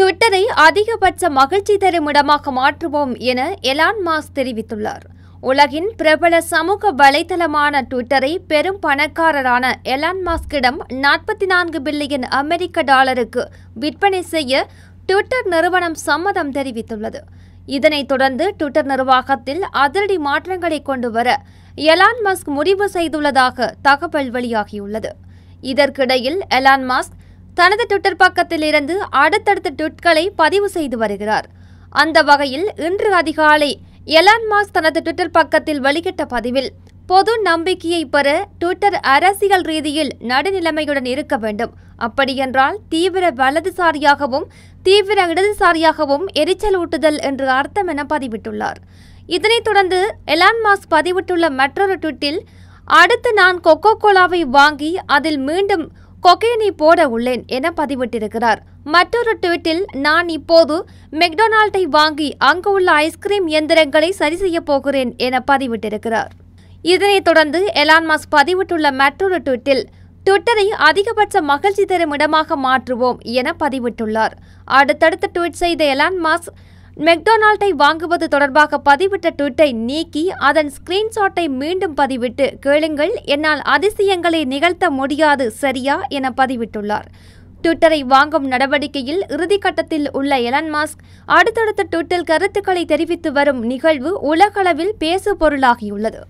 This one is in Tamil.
ட்விட்டரை அதிகபட்ச மகிழ்ச்சி தரும் இடமாக மாற்றுவோம் என எலான் மாஸ் தெரிவித்துள்ளார் உலகின் பிரபல சமூக வலைதளமான ட்விட்டரை பெரும் பணக்காரரான எலான் மாஸ்கிடம் நாற்பத்தி நான்கு பில்லியன் அமெரிக்க டாலருக்கு விற்பனை செய்ய ட்விட்டர் நிறுவனம் சம்மதம் தெரிவித்துள்ளது இதனைத் தொடர்ந்து ட்விட்டர் நிர்வாகத்தில் அதிரடி மாற்றங்களை கொண்டு வர எலான் மஸ்க் முடிவு செய்துள்ளதாக தகவல் வெளியாகியுள்ளது இதற்கிடையில் எலான் மாஸ்க் தனது ட்விட்டர் பக்கத்தில் இருந்து அடுத்தடுத்த ட்விட்களை பதிவு செய்து வருகிறார் அந்த வகையில் இன்று அதிகாலை எலான் மாஸ் தனது ட்விட்டர் பக்கத்தில் வெளியிட்ட பதிவில் பொது நம்பிக்கையை பெற ட்விட்டர் அரசியல் ரீதியில் நடுநிலைமையுடன் இருக்க வேண்டும் அப்படியென்றால் தீவிர வலதுசாரியாகவும் தீவிர இடதுசாரியாகவும் எரிச்சல் ஊட்டுதல் என்று அர்த்தம் என பதிவிட்டுள்ளார் இதனைத் தொடர்ந்து எலான் மாஸ் பதிவிட்டுள்ள மற்றொரு ட்விட்டில் அடுத்து நான் கொக்கோ கோலாவை வாங்கி அதில் மீண்டும் கொகேனி போட உள்ளேன் என பதிவிட்டிருக்கிறார் மற்றொரு ட்வீட்டில் நான் இப்போது மெக்டொனால்டை வாங்கி அங்கு உள்ள ஐஸ்கிரீம் இயந்திரங்களை சரி செய்ய போகிறேன் என பதிவிட்டிருக்கிறார் இதனைத் தொடர்ந்து எலான் மாஸ் பதிவிட்டுள்ள மற்றொரு ட்வீட்டில் ட்விட்டரை அதிகபட்ச மகிழ்ச்சி தரும் இடமாக மாற்றுவோம் என பதிவிட்டுள்ளார் அடுத்தடுத்து ட்வீட் செய்த எலான் மாஸ் மெக்டொனால்டை வாங்குவது தொடர்பாக பதிவிட்ட ட்விட்டை நீக்கி அதன் ஸ்கிரீன்ஷாட்டை மீண்டும் பதிவிட்டு கேளுங்கள் என்னால் அதிசயங்களை நிகழ்த்த முடியாது சரியா என பதிவிட்டுள்ளார் ட்விட்டரை வாங்கும் நடவடிக்கையில் இறுதிக்கட்டத்தில் உள்ள எலன் மாஸ்க் அடுத்தடுத்த ட்விட்டர் கருத்துக்களை தெரிவித்து வரும் நிகழ்வு உலகளவில் பேசு பொருளாகியுள்ளது